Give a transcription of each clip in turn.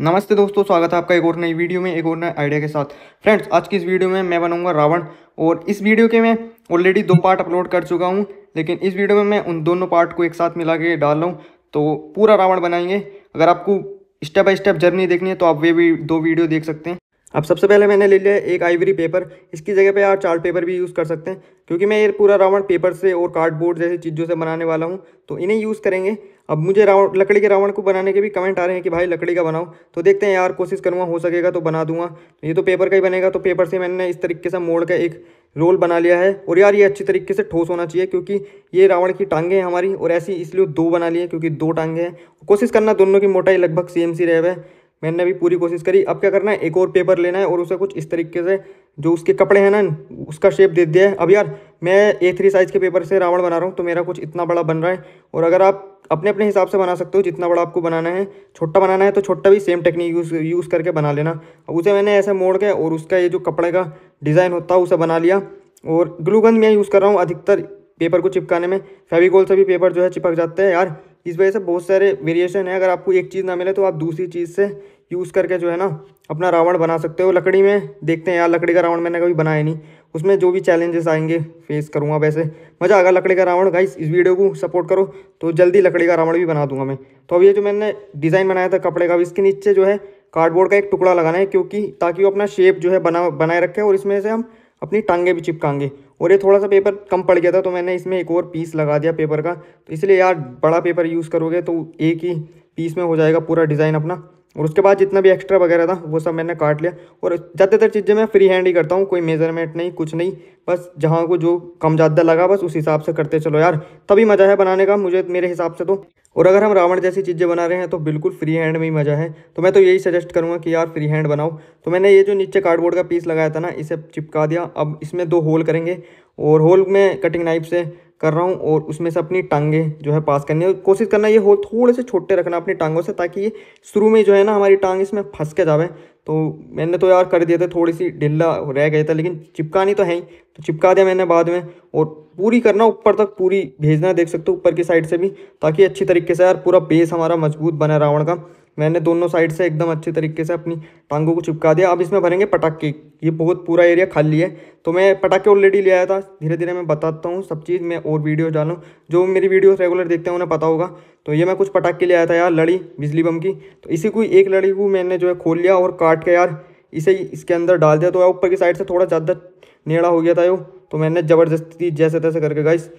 नमस्ते दोस्तों स्वागत है आपका एक और नई वीडियो में एक और नए आइडिया के साथ फ्रेंड्स आज की इस वीडियो में मैं बनूंगा रावण और इस वीडियो के मैं ऑलरेडी दो पार्ट अपलोड कर चुका हूं लेकिन इस वीडियो में मैं उन दोनों पार्ट को एक साथ मिला के डाल रहा हूँ तो पूरा रावण बनाएंगे अगर आपको स्टेप बाई स्टेप जर्नी देखनी है तो आप वे भी दो वीडियो देख सकते हैं अब सबसे पहले मैंने ले लिया एक आइवरी पेपर इसकी जगह पे आप चार्ट पेपर भी यूज़ कर सकते हैं क्योंकि मैं ये पूरा रावण पेपर से और कार्डबोर्ड जैसी चीज़ों से बनाने वाला हूँ तो इन्हें यूज़ करेंगे अब मुझे रावण लकड़ी के रावण को बनाने के भी कमेंट आ रहे हैं कि भाई लकड़ी का बनाओ तो देखते हैं यार कोशिश करूँगा हो सकेगा तो बना दूंगा तो ये तो पेपर का ही बनेगा तो पेपर से मैंने इस तरीके से मोड़ का एक रोल बना लिया है और यार ये अच्छी तरीके से ठोस होना चाहिए क्योंकि ये रावण की टांगे हैं हमारी और ऐसी इसलिए दो बना लिए क्योंकि दो टांगे हैं कोशिश करना दोनों की मोटाई लगभग सेम सी रहे हुए मैंने भी पूरी कोशिश करी अब क्या करना है एक और पेपर लेना है और उसे कुछ इस तरीके से जो उसके कपड़े हैं ना उसका शेप दे दिया है अब यार मैं ए थ्री साइज़ के पेपर से रावण बना रहा हूँ तो मेरा कुछ इतना बड़ा बन रहा है और अगर आप अपने अपने हिसाब से बना सकते हो जितना बड़ा आपको बनाना है छोटा बनाना है तो छोटा भी सेम टेक्निक यूज़ यूज़ करके बना लेना अब उसे मैंने ऐसे मोड़ के और उसका ये जो कपड़े का डिज़ाइन होता है उसे बना लिया और ग्लूगन मैं यूज़ कर रहा हूँ अधिकतर पेपर को चिपकाने में फेविकोल से भी पेपर जो है चिपक जाते हैं यार इस वजह से बहुत सारे वेरिएशन है अगर आपको एक चीज़ ना मिले तो आप दूसरी चीज़ से यूज़ करके जो है ना अपना रावण बना सकते हो लकड़ी में देखते हैं यार लकड़ी का रावण मैंने कभी बनाया नहीं उसमें जो भी चैलेंजेस आएंगे फेस करूँगा वैसे मज़ा आएगा लकड़ी का रावण गाइस इस वीडियो को सपोर्ट करो तो जल्दी लकड़ी का रावण भी बना दूंगा मैं तो अब ये जो मैंने डिज़ाइन बनाया था कपड़े का इसके नीचे जो है कार्डबोर्ड का एक टुकड़ा लगाना है क्योंकि ताकि वो अपना शेप जो है बना बनाए रखे और इसमें से हम अपनी टांगे भी चिपकाएंगे और ये थोड़ा सा पेपर कम पड़ गया था तो मैंने इसमें एक और पीस लगा दिया पेपर का तो इसलिए यार बड़ा पेपर यूज़ करोगे तो एक ही पीस में हो जाएगा पूरा डिज़ाइन अपना और उसके बाद जितना भी एक्स्ट्रा वगैरह था वो सब मैंने काट लिया और ज़्यादातर चीज़ें मैं फ्री हैंड ही करता हूँ कोई मेजरमेंट नहीं कुछ नहीं बस जहाँ को जो कम ज़्यादा लगा बस उस हिसाब से करते चलो यार तभी मज़ा है बनाने का मुझे मेरे हिसाब से तो और अगर हम रावण जैसी चीज़ें बना रहे हैं तो बिल्कुल फ्री हैंड में ही मज़ा है तो मैं तो यही सजेस्ट करूँगा कि यार फ्री हैंड बनाओ तो मैंने ये जो नीचे कार्डबोर्ड का पीस लगाया था ना इसे चिपका दिया अब इसमें दो होल करेंगे और होल में कटिंग नाइफ से कर रहा हूँ और उसमें से अपनी टांगे जो है पास करनी है कोशिश करना ये हो थोड़े से छोटे रखना अपनी टांगों से ताकि ये शुरू में जो है ना हमारी टांग इसमें फंस के जावे तो मैंने तो यार कर दिया था थोड़ी सी ढिल्ला रह गया था लेकिन चिपकानी तो है ही तो चिपका दिया मैंने बाद में और पूरी करना ऊपर तक पूरी भेजना देख सकते हो ऊपर की साइड से भी ताकि अच्छी तरीके से यार पूरा बेस हमारा मजबूत बना रावण का मैंने दोनों साइड से एकदम अच्छे तरीके से अपनी टांगों को चिपका दिया अब इसमें भरेंगे पटाखे ये बहुत पूरा एरिया खाली है तो मैं पटाखे ऑलरेडी ले आया था धीरे धीरे मैं बताता हूँ सब चीज़ मैं और वीडियो डालूँ जो मेरी वीडियो रेगुलर देखते हैं उन्हें पता होगा तो ये मैं कुछ पटाखे ले आया था यार लड़ी बिजली बम की तो इसी को एक लड़ी को मैंने जो है खोल लिया और काट के यार इसे इसके अंदर डाल दिया तो यार ऊपर की साइड से थोड़ा ज़्यादा नेड़ा हो गया था यो तो मैंने ज़बरदस्ती जैसे तैसे करके गाइस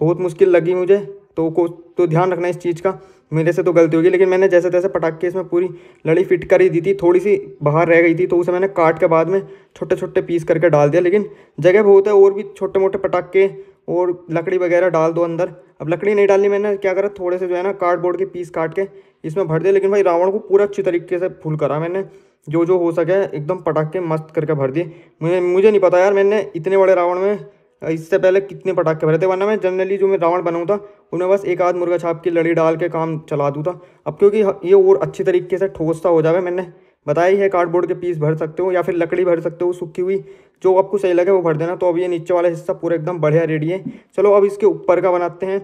बहुत मुश्किल लगी मुझे तो को तो ध्यान रखना इस चीज़ का मेरे से तो गलती होगी लेकिन मैंने जैसे तैसे पटाख के इसमें पूरी लड़ी फिट कर ही दी थी थोड़ी सी बाहर रह गई थी तो उसे मैंने काट के बाद में छोटे छोटे पीस करके डाल दिया लेकिन जगह बहुत है और भी छोटे मोटे पटाखे और लकड़ी वगैरह डाल दो अंदर अब लकड़ी नहीं डालनी मैंने क्या करा थोड़े से जो है ना कार्डबोर्ड के पीस काट के इसमें भर दिया लेकिन भाई रावण को पूरा अच्छी तरीके से फुल करा मैंने जो जो हो सके एकदम पटाखे मस्त करके भर दिए मुझे मुझे नहीं पता यार मैंने इतने बड़े रावण में इससे पहले कितने पटाखे भरे थे वरना मैं जनरली जो मैं रावण बनाऊँ था उन्हें बस एक आध मुर्गा छाप की लड़ी डाल के काम चला दूँ था अब क्योंकि ये और अच्छी तरीके से ठोसता हो जाए मैंने बताया ही है कार्डबोर्ड के पीस भर सकते हो या फिर लकड़ी भर सकते हो सूखी हुई जो आपको सही लगे वो भर देना तो अब ये नीचे वाला हिस्सा पूरा एकदम बढ़िया रेडी है चलो अब इसके ऊपर का बनाते हैं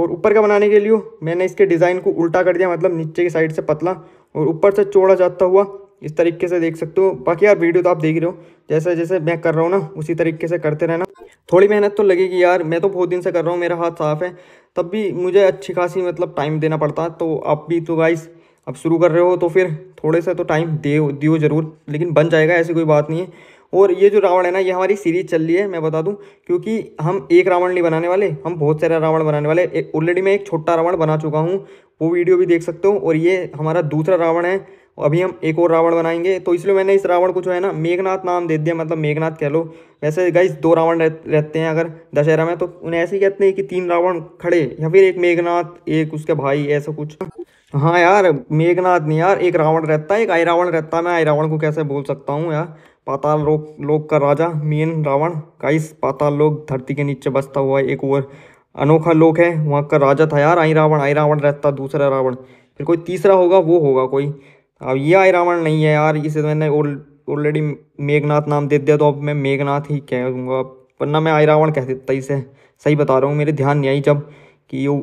और ऊपर का बनाने के लिए मैंने इसके डिज़ाइन को उल्टा कर दिया मतलब नीचे की साइड से पतला और ऊपर से चौड़ा जाता हुआ इस तरीके से देख सकते हो बाकी यार वीडियो तो आप देख रहे हो जैसे जैसे मैं कर रहा हूँ ना उसी तरीके से करते रहना थोड़ी मेहनत तो लगेगी यार मैं तो बहुत दिन से कर रहा हूँ मेरा हाथ साफ़ है तब भी मुझे अच्छी खासी मतलब टाइम देना पड़ता तो आप भी तो गाइस अब शुरू कर रहे हो तो फिर थोड़े से तो टाइम दे दियो ज़रूर लेकिन बन जाएगा ऐसी कोई बात नहीं है और ये जो रावण है ना ये हमारी सीरीज चल रही है मैं बता दूं क्योंकि हम एक रावण नहीं बनाने वाले हम बहुत सारे रावण बनाने वाले ऑलरेडी मैं एक छोटा रावण बना चुका हूँ वो वीडियो भी देख सकते हो और ये हमारा दूसरा रावण है अभी हम एक और रावण बनाएंगे तो इसलिए मैंने इस रावण को जो है ना मेघनाथ नाम दे दिया मतलब मेघनाथ कह लो वैसे गाइस दो रावण रहते हैं अगर दशहरा में तो उन्हें ऐसे ही कहते हैं कि तीन रावण खड़े या फिर एक मेघनाथ एक उसके भाई ऐसा कुछ हाँ यार मेघनाथ नहीं यार एक रावण रहता है एक आई रावण रहता है मैं आई रावण को कैसे बोल सकता हूँ यार पाताल लोक लोक का राजा मेन रावण गाइस पाताल लोक धरती के नीचे बसता हुआ है एक और अनोखा लोक है वहाँ का राजा था यार आई रावण आई रावण रहता दूसरा रावण फिर कोई तीसरा होगा वो होगा कोई अब ये आई रावण नहीं है यार इसे तो मैंने ऑलरेडी मेघनाथ नाम दे दिया तो अब मैं मेघनाथ ही कह दूँगा वरना मैं आई रावण कह देता इसे सही बता रहा हूँ मेरे ध्यान नहीं आई जब कि यो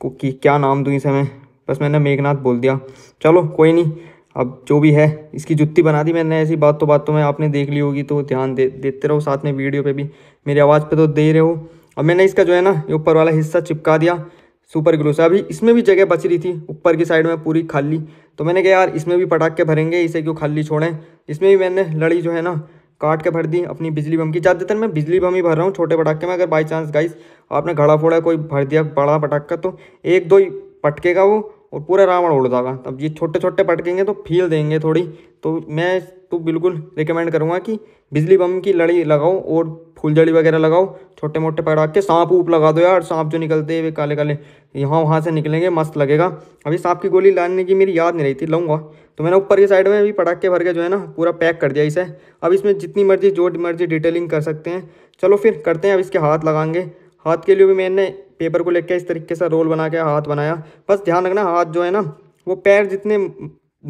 को कि क्या नाम दूँ इसे मैं बस मैंने मेघनाथ बोल दिया चलो कोई नहीं अब जो भी है इसकी जुत्ती बना दी मैंने ऐसी बात तो बात तो मैं आपने देख ली होगी तो ध्यान दे देते रहो साथ में वीडियो पे भी मेरी आवाज़ पे तो दे रहे हो अब मैंने इसका जो है ना ऊपर वाला हिस्सा चिपका दिया सुपर ग्लू से अभी इसमें भी जगह बच रही थी ऊपर की साइड में पूरी खाली तो मैंने कहा यार इसमें भी पटाख के भरेंगे इसे क्यों खाली छोड़ें इसमें भी मैंने लड़ी जो है ना काट के भर दी अपनी बिजली बम की ज़्यादातर मैं बिजली बम ही भर रहा हूँ छोटे पटाखे में अगर बाई चांस गाइस आपने घड़ा फोड़ा कोई भर दिया बड़ा पटाखा तो एक दो ही पटकेगा वो और पूरा रावण उड़ जाएगा तब ये छोटे छोटे पटकेंगे तो फील देंगे थोड़ी तो मैं तो बिल्कुल रिकमेंड करूँगा कि बिजली बम की लड़ी लगाओ और फूलझड़ी वगैरह लगाओ छोटे मोटे पटाख के सांप ऊप लगा दो यार सांप जो निकलते हैं वे काले काले यहाँ वहाँ से निकलेंगे मस्त लगेगा अभी सांप की गोली लाने की मेरी याद नहीं रही थी लाऊंगा तो मैंने ऊपर की साइड में अभी पटाखे भर के जो है ना पूरा पैक कर दिया इसे अब इसमें जितनी मर्जी जो मर्जी डिटेलिंग कर सकते हैं चलो फिर करते हैं अब इसके हाथ लगाएंगे हाथ के लिए भी मैंने पेपर को लेकर इस तरीके से रोल बना के हाथ बनाया बस ध्यान रखना हाथ जो है ना वो पैर जितने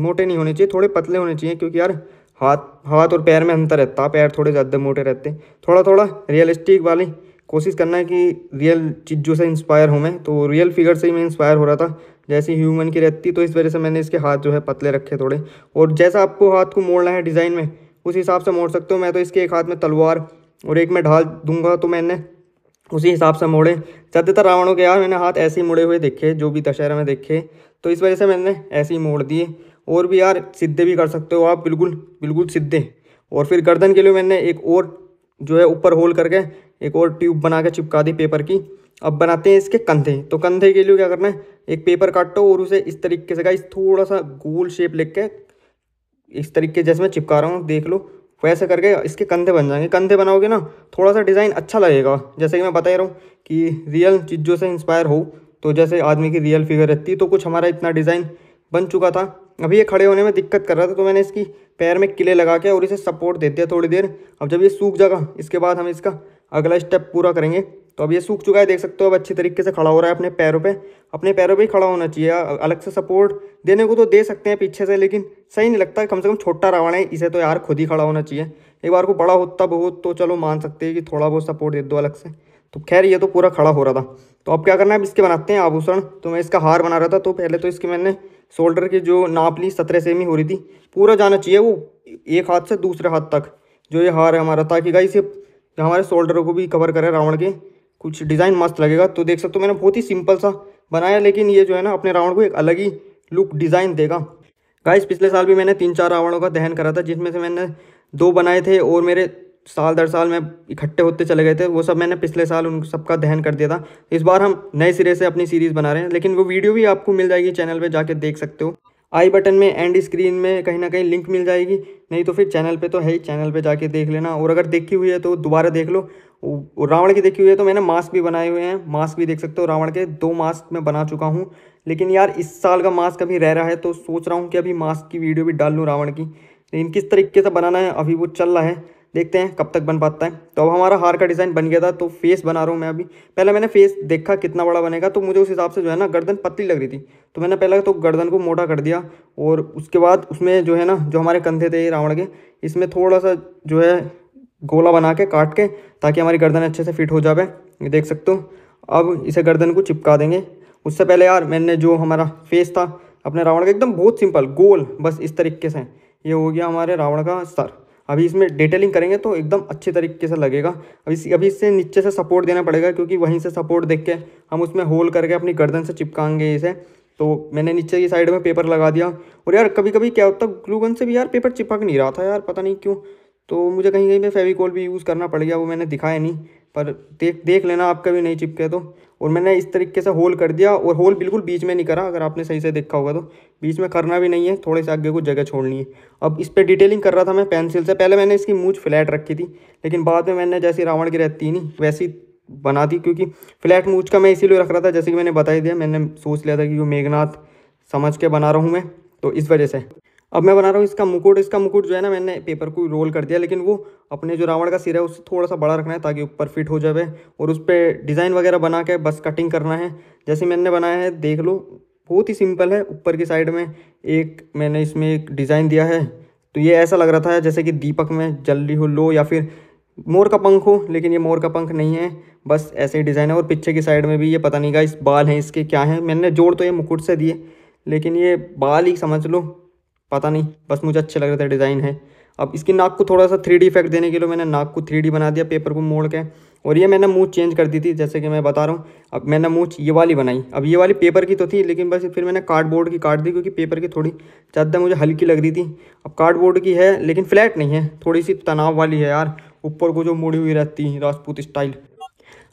मोटे नहीं होने चाहिए थोड़े पतले होने चाहिए क्योंकि यार हाथ हाथ और पैर में अंतर रहता पैर थोड़े ज़्यादा मोटे रहते थोड़ा थोड़ा रियलिस्टिक वाली कोशिश करना है कि रियल चीज़ों से इंस्पायर हूँ मैं तो रियल फिगर से ही मैं इंस्पायर हो रहा था जैसे ह्यूमन की रहती तो इस वजह से मैंने इसके हाथ जो है पतले रखे थोड़े और जैसा आपको हाथ को मोड़ना है डिज़ाइन में उस हिसाब से मोड़ सकते हो मैं तो इसके एक हाथ में तलवार और एक में ढाल दूंगा तो मैंने उसी हिसाब से मोड़े ज़्यादातर रावणों के यार मैंने हाथ ऐसे ही मुड़े हुए देखे जो भी दशहरा में देखे तो इस वजह से मैंने ऐसे ही मोड़ दिए और भी यार सीधे भी कर सकते हो आप बिल्कुल बिल्कुल सीधे और फिर गर्दन के लिए मैंने एक और जो है ऊपर होल करके एक और ट्यूब बना के चिपका दी पेपर की अब बनाते हैं इसके कंधे तो कंधे के लिए क्या करना है एक पेपर काटो और उसे इस तरीके से गाइस थोड़ा सा गोल शेप लेख के इस तरीके जैसे मैं चिपका रहा हूँ देख लो वैसे करके इसके कंधे बन जाएंगे कंधे बनाओगे ना थोड़ा सा डिज़ाइन अच्छा लगेगा जैसे कि मैं बता रहा हूँ कि रियल चीज़ों से इंस्पायर हो तो जैसे आदमी की रियल फिगर रहती तो कुछ हमारा इतना डिज़ाइन बन चुका था अभी ये खड़े होने में दिक्कत कर रहा था तो मैंने इसकी पैर में किले लगा के और इसे सपोर्ट दे दिया थोड़ी देर अब जब ये सूख जाएगा इसके बाद हम इसका अगला स्टेप पूरा करेंगे तो अब ये सूख चुका है देख सकते हो अब अच्छे तरीके से खड़ा हो रहा है अपने पैरों पे अपने पैरों पे ही खड़ा होना चाहिए अलग से सपोर्ट देने को तो दे सकते हैं पीछे से लेकिन सही नहीं लगता कम से कम छोटा रावण है इसे तो यार खुद ही खड़ा होना चाहिए एक बार को बड़ा होता बहुत तो चलो मान सकते हैं कि थोड़ा बहुत सपोर्ट दे दो अलग से तो खैर ये तो पूरा खड़ा हो रहा था तो अब क्या करना है अब इसके बनाते हैं आभूषण तो मैं इसका हार बना रहा था तो पहले तो इसके मैंने शोल्डर की जो नाप ली सत्रह सेमी हो रही थी पूरा जाना चाहिए वो एक हाथ से दूसरे हाथ तक जो ये हार है हमारा ताकि गाई से हमारे शोल्डर को भी कवर करें रावण के कुछ डिज़ाइन मस्त लगेगा तो देख सकते हो मैंने बहुत ही सिंपल सा बनाया लेकिन ये जो है ना अपने रावण को एक अलग ही लुक डिज़ाइन देगा गाइस पिछले साल भी मैंने तीन चार रावणों का दहन करा था जिसमें से मैंने दो बनाए थे और मेरे साल दर साल में इकट्ठे होते चले गए थे वो सब मैंने पिछले साल उन सबका दहन कर दिया था इस बार हम नए सिरे से अपनी सीरीज़ बना रहे हैं लेकिन वो वीडियो भी आपको मिल जाएगी चैनल पे जाके देख सकते हो आई बटन में एंड स्क्रीन में कहीं ना कहीं लिंक मिल जाएगी नहीं तो फिर चैनल पे तो है ही चैनल पर जाके देख लेना और अगर देखी हुई है तो दोबारा देख लो रावण की देखी हुई है तो मैंने मास्क भी बनाए हुए हैं मास्क भी देख सकते हो रावण के दो मास्क मैं बना चुका हूँ लेकिन यार इस साल का मास्क अभी रह रहा है तो सोच रहा हूँ कि अभी मास्क की वीडियो भी डाल लूँ रावण की लेकिन किस तरीके से बनाना है अभी वो चल रहा है देखते हैं कब तक बन पाता है तो अब हमारा हार का डिज़ाइन बन गया था तो फेस बना रहा हूँ मैं अभी पहले मैंने फेस देखा कितना बड़ा बनेगा तो मुझे उस हिसाब से जो है ना गर्दन पतली लग रही थी तो मैंने पहले तो गर्दन को मोटा कर दिया और उसके बाद उसमें जो है ना जो हमारे कंधे थे रावण के इसमें थोड़ा सा जो है गोला बना के काट के ताकि हमारी गर्दन अच्छे से फिट हो जाए ये देख सकते हो अब इसे गर्दन को चिपका देंगे उससे पहले यार मैंने जो हमारा फेस था अपने रावण का एकदम बहुत सिंपल गोल बस इस तरीके से ये हो गया हमारे रावण का सर अभी इसमें डिटेलिंग करेंगे तो एकदम अच्छे तरीके से लगेगा अभी इस अभी इससे नीचे से सपोर्ट देना पड़ेगा क्योंकि वहीं से सपोर्ट देख के हम उसमें होल करके अपनी गर्दन से चिपकाएंगे इसे तो मैंने नीचे की साइड में पेपर लगा दिया और यार कभी कभी क्या होता ग्लूगन से भी यार पेपर चिपक नहीं रहा था यार पता नहीं क्यों तो मुझे कहीं कहीं पर फेविकॉल भी यूज़ करना पड़ गया वो मैंने दिखाया नहीं पर देख देख लेना आप कभी नहीं चिपके तो और मैंने इस तरीके से होल कर दिया और होल बिल्कुल बीच में नहीं करा अगर आपने सही से देखा होगा तो बीच में करना भी नहीं है थोड़े से आगे को जगह छोड़नी है अब इस पर डिटेलिंग कर रहा था मैं पेंसिल से पहले मैंने इसकी मूँछ फ्लैट रखी थी लेकिन बाद में मैंने जैसी रावण की रहती नहीं वैसी बना दी क्योंकि फ्लैट मूँछ का मैं इसीलिए रख रहा था जैसे कि मैंने बताई दिया मैंने सोच लिया था कि वो मेघनाथ समझ के बना रहा हूँ मैं तो इस वजह से अब मैं बना रहा हूँ इसका मुकुट इसका मुकुट जो है ना मैंने पेपर को रोल कर दिया लेकिन वो अपने जो रावण का सिर है उससे थोड़ा सा बड़ा रखना है ताकि ऊपर फिट हो जाए और उस पर डिज़ाइन वगैरह बना के बस कटिंग करना है जैसे मैंने बनाया है देख लो बहुत ही सिंपल है ऊपर की साइड में एक मैंने इसमें एक डिज़ाइन दिया है तो ये ऐसा लग रहा था जैसे कि दीपक में जल्दी हो लो या फिर मोर का पंख हो लेकिन ये मोर का पंख नहीं है बस ऐसे ही डिज़ाइन है और पीछे की साइड में भी ये पता नहीं का इस बाल हैं इसके क्या हैं मैंने जोड़ तो ये मुकुट से दिए लेकिन ये बाल ही समझ लो पता नहीं बस मुझे अच्छे लग रहे थे डिज़ाइन है अब इसकी नाक को थोड़ा सा थ्री इफेक्ट देने के लिए मैंने नाक को थ्री बना दिया पेपर को मोड़ के और ये मैंने मूछ चेंज कर दी थी जैसे कि मैं बता रहा हूँ अब मैंने मूछ ये वाली बनाई अब ये वाली पेपर की तो थी लेकिन बस फिर मैंने कार्डबोर्ड की काट दी क्योंकि पेपर की थोड़ी ज़्यादा मुझे हल्की लग रही थी अब कार्डबोर्ड की है लेकिन फ्लैट नहीं है थोड़ी सी तनाव वाली है यार ऊपर को जो मुड़ी हुई रहती है राजपूत स्टाइल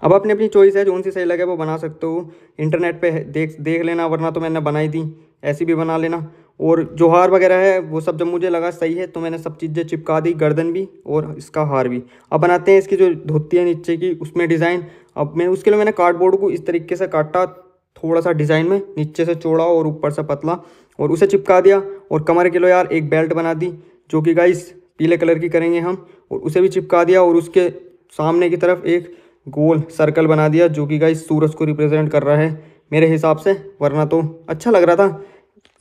अब अपनी अपनी चॉइस है जो उनसे सही लगे वो बना सकते हो इंटरनेट पर देख देख लेना वरना तो मैंने बनाई थी ऐसी भी बना लेना और जो हार वगैरह है वो सब जब मुझे लगा सही है तो मैंने सब चीज़ें चिपका दी गर्दन भी और इसका हार भी अब बनाते हैं इसकी जो धोती है नीचे की उसमें डिज़ाइन अब मैं उसके लिए मैंने कार्डबोर्ड को इस तरीके से काटा थोड़ा सा डिज़ाइन में नीचे से चौड़ा और ऊपर से पतला और उसे चिपका दिया और कमर के लो यार एक बेल्ट बना दी जो कि गाइस पीले कलर की करेंगे हम और उसे भी चिपका दिया और उसके सामने की तरफ एक गोल सर्कल बना दिया जो कि गाइस सूरज को रिप्रेजेंट कर रहा है मेरे हिसाब से वरना तो अच्छा लग रहा था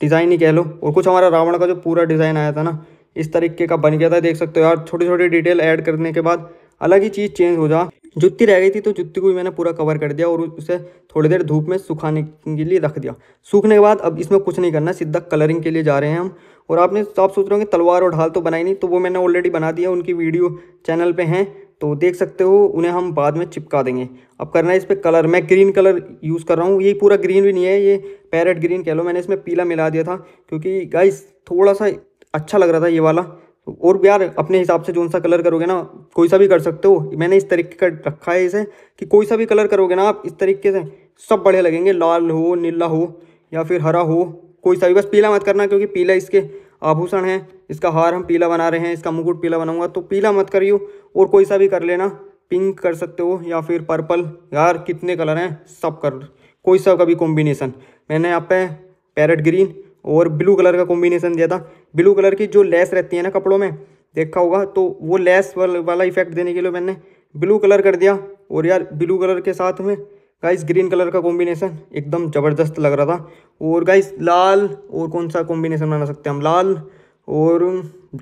डिज़ाइन ही कह लो और कुछ हमारा रावण का जो पूरा डिज़ाइन आया था ना इस तरीके का बन गया था देख सकते हो यार छोटी छोटी डिटेल ऐड करने के बाद अलग ही चीज़ चेंज हो जा जुत्ती रह गई थी तो जुत्ती को भी मैंने पूरा कवर कर दिया और उसे थोड़ी देर धूप में सुखाने के लिए रख दिया सूखने के बाद अब इसमें कुछ नहीं करना सीधा कलरिंग के लिए जा रहे हैं हम और आपने आप सोच रहे होंगे तलवार और ढाल तो बनाई नहीं तो वो मैंने ऑलरेडी बना दिया उनकी वीडियो चैनल पर हैं तो देख सकते हो उन्हें हम बाद में चिपका देंगे अब करना है इस पर कलर मैं ग्रीन कलर यूज़ कर रहा हूँ ये पूरा ग्रीन भी नहीं है ये पैरेट ग्रीन कह लो मैंने इसमें पीला मिला दिया था क्योंकि गाइस थोड़ा सा अच्छा लग रहा था ये वाला और यार अपने हिसाब से जौन सा कलर करोगे ना कोई सा भी कर सकते हो मैंने इस तरीके का रखा है इसे कि कोई सा भी कलर करोगे ना आप इस तरीके से सब बढ़िया लगेंगे लाल हो नीला हो या फिर हरा हो कोई सा भी बस पीला मत करना क्योंकि पीला इसके आभूषण है इसका हार हम पीला बना रहे हैं इसका मुकुट पीला बनाऊंगा तो पीला मत करियो और कोई सा भी कर लेना पिंक कर सकते हो या फिर पर्पल यार कितने कलर हैं सब कर कोई सा का भी कॉम्बिनेशन मैंने यहाँ पे पैरट ग्रीन और ब्लू कलर का कॉम्बिनेशन दिया था ब्लू कलर की जो लेस रहती है ना कपड़ों में देखा होगा तो वो लेस वाला इफेक्ट देने के लिए मैंने ब्लू कलर कर दिया और यार ब्लू कलर के साथ में गाइस ग्रीन कलर का कॉम्बिनेशन एकदम ज़बरदस्त लग रहा था और गाइस लाल और कौन सा कॉम्बिनेशन बना सकते हैं हम लाल और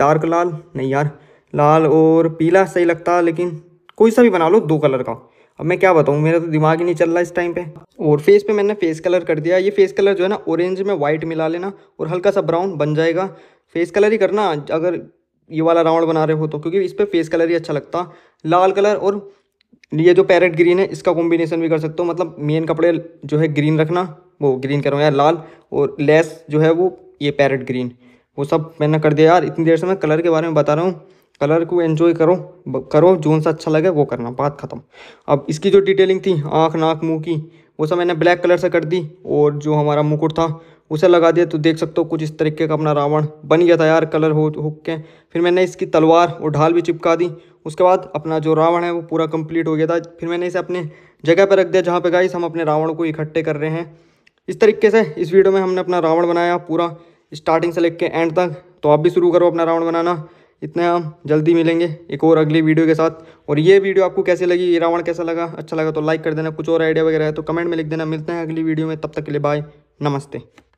डार्क लाल नहीं यार लाल और पीला सही लगता लेकिन कोई सा भी बना लो दो कलर का अब मैं क्या बताऊँ मेरा तो दिमाग ही नहीं चल रहा इस टाइम पे और फेस पे मैंने फेस कलर कर दिया ये फेस कलर जो है ना ऑरेंज में वाइट मिला लेना और हल्का सा ब्राउन बन जाएगा फेस कलर ही करना अगर ये वाला राउंड बना रहे हो तो क्योंकि इस पर फेस कलर ही अच्छा लगता लाल कलर और ये जो पैरेट ग्रीन है इसका कॉम्बिनेशन भी कर सकते हो मतलब मेन कपड़े जो है ग्रीन रखना वो ग्रीन करो यार लाल और लेस जो है वो ये पैरेट ग्रीन वो सब मैंने कर दिया यार इतनी देर से मैं कलर के बारे में बता रहा हूँ कलर को एंजॉय करो करो जो सा अच्छा लगे वो करना बात ख़त्म अब इसकी जो डिटेलिंग थी आँख नाक मुँह की वो सब मैंने ब्लैक कलर से कर दी और जो हमारा मुकुट था उसे लगा दिया तो देख सकते हो कुछ इस तरीके का अपना रावण बन गया था यार कलर हो हुक के फिर मैंने इसकी तलवार और ढाल भी चिपका दी उसके बाद अपना जो रावण है वो पूरा कंप्लीट हो गया था फिर मैंने इसे अपने जगह पर रख दिया जहाँ पे गाइस हम अपने रावण को इकट्ठे कर रहे हैं इस तरीके से इस वीडियो में हमने अपना रावण बनाया पूरा स्टार्टिंग से लेके एंड तक तो आप भी शुरू करो अपना रावण बनाना इतने हम जल्दी मिलेंगे एक और अगली वीडियो के साथ और ये वीडियो आपको कैसे लगी ये रावण कैसा लगा अच्छा लगा तो लाइक कर देना कुछ और आइडिया वगैरह है तो कमेंट में लिख देना मिलते हैं अगली वीडियो में तब तक के लिए बाय नमस्ते